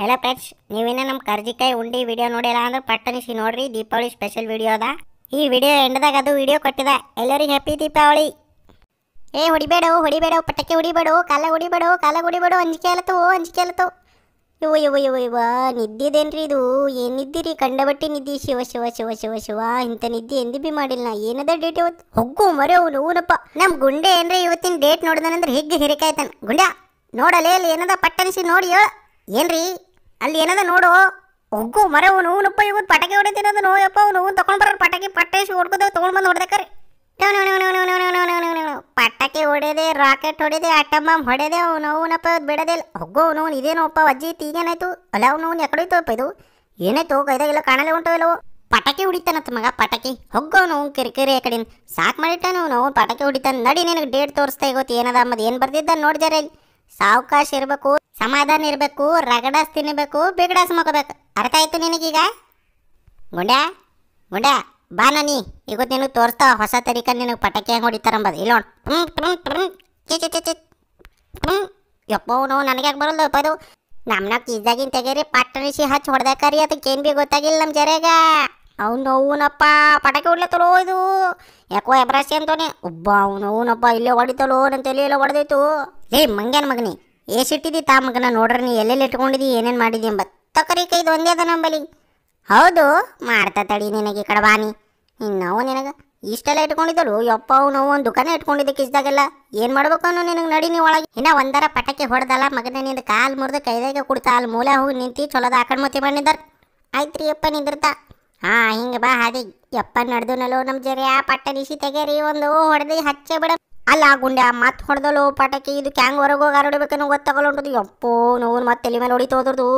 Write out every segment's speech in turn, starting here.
hello friends ನೀವಿನ್ನ ನಮ್ಮ ಕರ್ಜಿಕಾಯಿ ಉಂಡಿ video ನೋಡಿಲ್ಲ ಅಂದ್ರೆ ಪಟ್ಟಣಿಸಿ ನೋಡ್ರಿ ದೀಪಾವಳಿ ಸ್ಪೆಷಲ್ ವಿಡಿಯೋ ಅದ ಈ ವಿಡಿಯೋ ಎಂಡದಾಗ ಅದು ವಿಡಿಯೋ ಕೊಟ್ಟಿದೆ ಎಲ್ಲರಿಗೂ ಹ್ಯಾಪಿ ದೀಪಾವಳಿ ಏ ಹೊಡಿಬೇಡವು ಹೊಡಿಬೇಡವು ಪಟಕ್ಕೆ ಹೊಡಿಬೇಡವು ಕಾಲ ಹೊಡಿಬೇಡವು ಕಾಲ ಹೊಡಿಬೇಡ ಅಂಜಿಕೆ ಓ ಅಂಜಿಕೆ ಆಲತ್ತು ಇವು ಇವ್ವ ಇವ್ ಇವ ನಿದ್ದಿದೇನ್ರಿ ಇದು ಏನ್ ನಿದ್ದಿರಿ ಕಂಡಬಟ್ಟಿ ನಿದ್ದಿ ಶಿವ ಶಿವ ಶಿವ ಶಿವ ಶಿವ ಇಂಥ ನಿದ್ದಿ ಎಂದಿ ಬಿ ಮಾಡಿಲ್ಲ ಏನದ ಡೇಟ್ ಇವತ್ತು ಹೊಗ್ಗು ಮರೆ ನೂನಪ್ಪ ನಮ್ಮ ಗುಂಡೆ ಏನ್ರಿ ಇವತ್ತಿನ ಡೇಟ್ ನೋಡಿದಾನಂದ್ರೆ ಹಿಗ್ಗಿ ಹಿರಿಕಾಯ್ತಾನೆ ಗುಂಡ ನೋಡಲೇ ಏನದ ಪಟ್ಟನಿಸಿ ನೋಡಿ ಏನ್ರಿ ಅಲ್ಲಿ ಏನದ ನೋಡು ಒಗ್ಗು ಮರ ಅವನು ನಪ್ಪ ಇವತ್ತು ಪಟಾಕಿ ಹೊಡಿತೀನದ ನೋಯಪ್ಪ ಅವನು ಅವ್ನು ಬರೋ ಪಟಾಕಿ ಪಟ್ಟೇಶ್ ಹೊಡ್ಕೋದ ತಗೊಂಡ್ ಬಂದು ಹೊಡ್ದಕ್ಕಾರೆ ಪಟಾಕಿ ಹೊಡೆದೆ ರಾಕೆಟ್ ಹೊಡೆದೆ ಅಟ್ಟಮ್ಮ ಬಾಂಬ್ ಹೊಡೆದೆ ಅವ್ ನೋವುನಪ್ಪ ಬಿಡದೆ ಹೊಗ್ಗೋ ಅವನು ಇದೇನೋ ಇದೇನೋಪ್ಪ ಅಜ್ಜಿ ಈಗೇನಾಯ್ತು ಅಲ್ಲ ಎಕಡೆ ಅವ್ನು ಎಕಡೋಯ್ತಪ್ಪ ಇದು ಏನಾಯ್ತು ಇಲ್ಲ ಉಂಟು ಇಲ್ಲವು ಪಟಾಕಿ ಹೊಡಿತಾನತ್ತ ಮಗ ಪಟಾಕಿ ಹೊಗ್ಗೋ ನೋವು ಕಿರಿಕಿರಿ ಕಿರಿ ಸಾಕ್ ಸಾಕು ಮಾಡಿಟ್ಟಾನು ನೋವು ಪಟಾಕಿ ಹೊಡಿತಾನೆ ನಡಿ ನಿನಗೆ ಡೇಟ್ ತೋರಿಸ್ತಾ ಇವತ್ತು ಏನದ ಅಂಬದು ಏನು ಬರ್ತಿದ್ದ ನೋಡಿದಾರೆ ಸಾವಕಾಶ ಇರಬೇಕು ಸಮಾಧಾನ ಇರಬೇಕು ರಗಡಸ್ ತಿನ್ನಬೇಕು ಬಿಗಡಸ್ ಮಕ್ಕಬೇಕು ಅರ್ಥ ಆಯ್ತು ನಿನಗೀಗ ಗುಂಡ್ಯಾ ಗುಂಡ್ಯಾ ಬಾ ನಾನಿ ಈಗ ನಿನಗೆ ತೋರಿಸ್ತಾ ಹೊಸ ತರೀಕ ನಿನಗೆ ಪಟಾಕಿ ಹೆಂಗೆ ಹೊಡಿತಾರಂಬದು ಇಲ್ಲ ಯಪ್ಪವು ನೋವು ನನಗೆ ಬರಲ್ಲ ಅದು ನಮ್ಮ ನಾವು ಕಿಸ್ದಾಗಿನ ತೆಗೀರಿ ಪಟ್ಟಣಿಸಿ ಹಚ್ಚಿ ಹೊಡೆದಾಕರಿ ಅದಕ್ಕೆ ಏನು ಭೀ ಗೊತ್ತಾಗಿಲ್ಲ ನಮ್ಮ ಜರೆಗ ಅವ್ನು ನೋವುನಪ್ಪ ಪಟಾಕಿ ಹೊಡ್ಲತ್ತಲೋ ಇದು ಯಾಕೋ ಎಬ್ರಾಸಿ ಅಂತವನೇ ಒಬ್ಬ ಅವ್ನು ನೋವುನಪ್ಪ ಇಲ್ಲೇ ಹೊಡಿತಲೋ ನನ್ನ ತಲೆ ಎಲ್ಲ ಹೊಡೆದೈತು ಏ ಮಂಗ್ಯಾನ ಮಗನಿ ಏಸಿಟ್ಟಿದ್ದಿ ತಾ ಮಗನ ನೋಡ್ರಿ ನೀ ಎಲ್ಲೆಲ್ಲಿ ಇಟ್ಕೊಂಡಿದ್ದಿ ಏನೇನು ಮಾಡಿದಿ ಎಂಬ ತಕರಿ ಕೈದು ಒಂದೇ ಅದ ನಂಬಲಿ ಹೌದು ಮಾಡ್ತಾ ತಡಿ ನಿನಗೆ ಕಡಬಾನಿ ನಾವು ನಿನಗೆ ಇಷ್ಟೆಲ್ಲ ಇಟ್ಕೊಂಡಿದ್ದಳು ಯಪ್ಪ ನಾವು ಒಂದು ದುಕಾನ ಇಟ್ಕೊಂಡಿದ್ದೆ ಕಿಸ್ದಾಗೆಲ್ಲ ಏನು ಮಾಡ್ಬೇಕು ಅನ್ನೋ ನಿನಗೆ ನಡಿ ನೀವು ಒಳಗೆ ಇನ್ನ ಒಂದರ ಪಟಕ್ಕೆ ಹೊಡೆದಲ್ಲ ಮಗನ ನಿಂದು ಕಾಲು ಮುರಿದು ಕೈದಾಗೆ ಕುಡ್ತಾ ಅಲ್ಲಿ ಮೂಲೆ ಹೋಗಿ ನಿಂತು ಚಲೋದ ಆಕಡೆ ಮತ್ತೆ ಮಾಡಿದ್ದಾರೆ ಆಯ್ತು ರೀ ಯಪ್ಪ ನಿಂದಿರ್ತಾ ಹಾಂ ಹಿಂಗೆ ಬಾ ಹಾದಿ ಯಪ್ಪ ನಡೆದು ನಲೋ ನಮ್ಮ ಜರಿ ಆ ಪಟ್ಟ ನಿಶಿ ತೆಗೇರಿ ಒಂದು ಹೊಡೆದು ಹಚ್ಚೆ ಬಿಡ ಅಲ್ಲ ಗುಂಡ್ಯ ಮತ್ತೆ ಹೊಡೆದಲ್ಲೋ ಪಟಾಕಿ ಇದು ಕ್ಯಾಂಗ್ ಹೊರಗೆ ಹೋಗಿ ಹೊಡಿಬೇಕೇನೋ ಗೊತ್ತಾಗಲ್ಲ ಎಪ್ಪೋ ಯಪ್ಪೋ ನೋವು ಮತ್ತೆ ತಲೆ ಮೇಲೆ ಹೊಡಿತು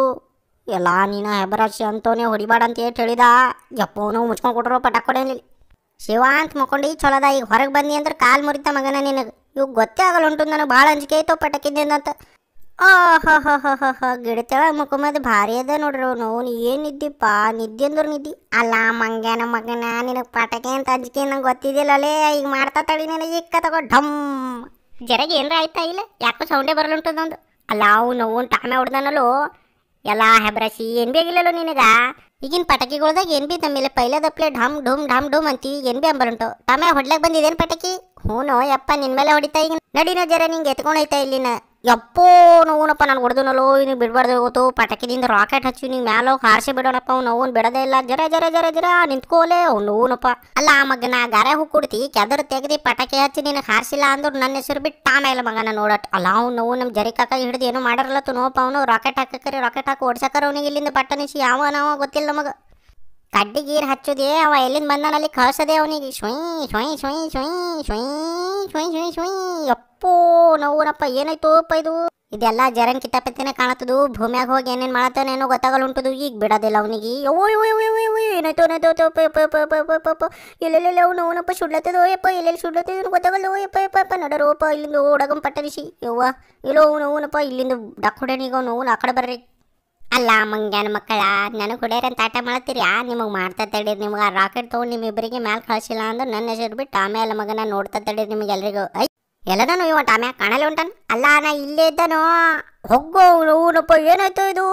ಎಲ್ಲ ನೀನು ಹೆಬರಾಶಿ ಅಂತವನೇ ಹೊಡಿಬಾಡ ಅಂತ ಹೇಳಿ ಹೇಳಿದ ಎಪ್ಪೋ ನೋವು ಮುಚ್ಕೊಂಡು ಕೊಟ್ರು ಪಟಾಕ್ ಹೊಡೆಯಲಿಲ್ಲ ಶಿವ ಅಂತ ಮಕ್ಕೊಂಡು ಈಗ ಚಲೋದ ಈಗ ಹೊರಗೆ ಬಂದಿ ಅಂದ್ರೆ ಕಾಲು ಮುರಿತ ಮಗನ ನಿನಗೆ ಇವಾಗ ಗೊತ್ತೇ ಆಗಲ್ಲ ಉಂಟು ನನಗೆ ಭಾಳ ಅಂಜಿಕೆ ಆಯ್ತು ಪಟಾಕಿದ್ದೆ ಆ ಹ ಹ ಹ ಹ ಭಾರಿ ಅದ ನೋಡ್ರಿ ಅವ್ನು ಏನು ನಿದ್ದಿಪ್ಪ ನಿದ್ದೆ ಅಂದ್ರೆ ನಿದ್ದಿ ಅಲ್ಲ ಮಂಗ್ಯಾನ ಮಗನ ನಿನಗೆ ಪಟಾಕಿ ಅಂತ ಅಂಜಿಕೆ ನಂಗೆ ಗೊತ್ತಿದ್ದಿಲ್ಲ ಅಲ್ಲೇ ಈಗ ಮಾಡ್ತಾ ತಡಿ ನನಗೆ ಇಕ್ಕ ತಗೋ ಢಮ್ ಜರಗೆ ಏನರ ಆಯ್ತಾ ಇಲ್ಲ ಯಾಕೋ ಸೌಂಡೇ ಬರಲುಂಟದೊಂದು ಅಲ್ಲ ಅವ್ನು ನೋವು ಟಾಮೆ ಹೊಡ್ದನಲ್ಲೋ ಎಲ್ಲ ಹೆಬ್ರಸಿ ಏನು ಬೇಗಿಲ್ಲಲ್ಲೋ ನಿನಗ ಈಗಿನ ಪಟಾಕಿಗಳ್ದಾಗ ಏನು ಬಿ ತಮ್ಮಿಲ್ಲ ಪೈಲದಪ್ಲೆ ಢಮ್ ಢುಮ್ ಢಮ್ ಢುಮ್ ಅಂತೀವಿ ಏನು ಬಿ ಅಂಬರುಂಟು ಟಾಮೆ ಹೊಡ್ಲಕ್ಕೆ ಬಂದಿದ್ದೇನು ಪಟಾಕಿ ಹ್ಞೂ ಯಪ್ಪ ನಿನ್ನ ಮೇಲೆ ಹೊಡಿತಾ ಈಗ ನಡಿನ ಜರ ನಿಂಗೆ ಹೋಯ್ತಾ ಇಲ್ಲಿನ ಯಪ್ಪೋ ನೋವನಪ್ಪ ನಾನು ಹೊಡೆದನಲ್ಲೋ ಇನ್ನು ಬಿಡಬಾರ್ದು ಗೊತ್ತು ಪಟಾಕಿದಿಂದ ರಾಕೆಟ್ ಹಚ್ಚಿ ನೀವು ಮ್ಯಾಲೋ ಹಾರಿಸಿ ಬಿಡೋಣಪ್ಪ ಅವ್ನು ಅವನು ಬಿಡೋದೇ ಇಲ್ಲ ಜರ ಜರ ಜರ ಜರ ನಿಂತ್ಕೋಲೆ ಅವ್ನು ನೋವನಪ್ಪ ಅಲ್ಲ ಆ ಮಗನ ಗರೆ ಹೂ ಕುಡ್ತಿ ಕೆದರ್ ತೆಗೆದಿ ಪಟಾಕಿ ಹಚ್ಚಿ ನಿನಗೆ ಹಾರಿಸಿಲ್ಲ ಅಂದ್ರೆ ನನ್ನ ಹೆಸರು ಬಿಟ್ಟು ಆಮೇಲೆ ಮಗನ ನೋಡಟ್ ಅಲ್ಲ ಅವ್ನು ನೋವು ನಮ್ಮ ಜರಿ ಕಾಕ ಹಿಡಿದು ಏನೋ ಮಾಡಿರಲ್ಲ ತು ನೋಪ ಅವನು ರಾಕೆಟ್ ಹಾಕಿ ರಾಕೆಟ್ ಹಾಕಿ ಓಡ್ಸಕ್ಕಾರ ಅವನಿಗೆ ಇಲ್ಲಿಂದ ಪಟ್ಟನಿಸಿ ಯಾವ ಗೊತ್ತಿಲ್ಲ ನಮಗೆ ಗೀರ್ ಹಚ್ಚುದೇ ಅವ ಎಲ್ಲಿಂದ ಬಂದಲ್ಲಿ ಅಲ್ಲಿ ಕಳ್ಸದೆ ಅವನಿಗೆ ಶೊಯ್ ಶೊಯ್ ಶೊಯ್ ಶೊಯ್ ಶೊಯ್ ಶೊಯ್ ಶೊಯ್ ಅಪ್ಪೋ ಯಪ್ಪೋ ಏನಾಯ್ತು ಅಪ್ಪ ಇದು ಇದೆಲ್ಲ ಜರನ್ ಕಿತಾಪತ್ತಿನ ಕಾಣತದು ಭೂಮ್ಯಾಗ ಹೋಗಿ ಏನೇನ್ ಮಾಡತ್ತೇನೋ ಗೊತ್ತಾಗಲ್ಲ ಉಂಟದು ಈಗ ಬಿಡೋದಿಲ್ಲ ಅವನಿಗೆ ಏನಾಯ್ತು ಎಲ್ಲೆಲ್ಲೆಲ್ಲ ಅವ್ನು ಅವು ಸುಡ್ಲತ್ತದೋ ಅಪ್ಪ ಎಲ್ಲೆಲ್ಲಿ ಸುಡ್ಲತ್ತದ ಗೊತ್ತಾಗಲ್ಲೋ ಅಪ್ಪ ನಡರೋಪ ಇಲ್ಲಿಂದ ಓಡಗಂ ಪಟ್ಟರಿಸಿ ಯವ್ವ ಇಲ್ಲೋ ಅವನು ಇಲ್ಲಿಂದ ಡಕ್ ನೋವು ಅವನು ಆ ಕಡೆ ಬರ್ರಿ ಅಲ್ಲ ಮಂಗ್ಯಾನ ಮಕ್ಕಳ ನನಗೆ ಹೊಡ್ಯಾರಂತ ಆಟ ಮಾಡ್ತೀರಿ ಯಾ ನಿಮಗೆ ಮಾಡ್ತಾ ತಡೀರಿ ನಿಮ್ಗೆ ಆ ರಾಕೆಟ್ ತೊಗೊಂಡು ನಿಮ್ಮಿಬ್ಬರಿಗೆ ಮ್ಯಾಲೆ ಕಳಿಸಿಲ್ಲ ಅಂದ್ರೆ ನನ್ನ ಹೆಸರು ಬಿಟ್ಟು ಆಮೇಲೆ ಮಗನ ನೋಡ್ತಾ ತಡೀರಿ ನಿಮಗೆಲ್ರಿಗೂ ಐ ಎಲ್ಲದನು ಇವ ಟಾಮೆ ಕಾಣಲ್ಲ ಉಂಟಾನ ಅಲ್ಲ ನಾ ಇಲ್ಲೇ ಇದ್ದಾನೋ ಹೋಗೋ ಅವನಪ್ಪ ಏನಾಯ್ತು ಇದು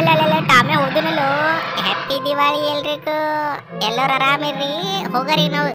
ಅಲ್ಲ ಅಲ್ಲ ಟಾಮೆ ಹೋದಿನಲ್ಲೋ ಹ್ಯಾಪಿ ದಿವಾಳಿ ಎಲ್ರಿಗೂ ಎಲ್ಲರೂ ಆರಾಮಿರ್ರಿ ಹೋಗರಿ ನಾವು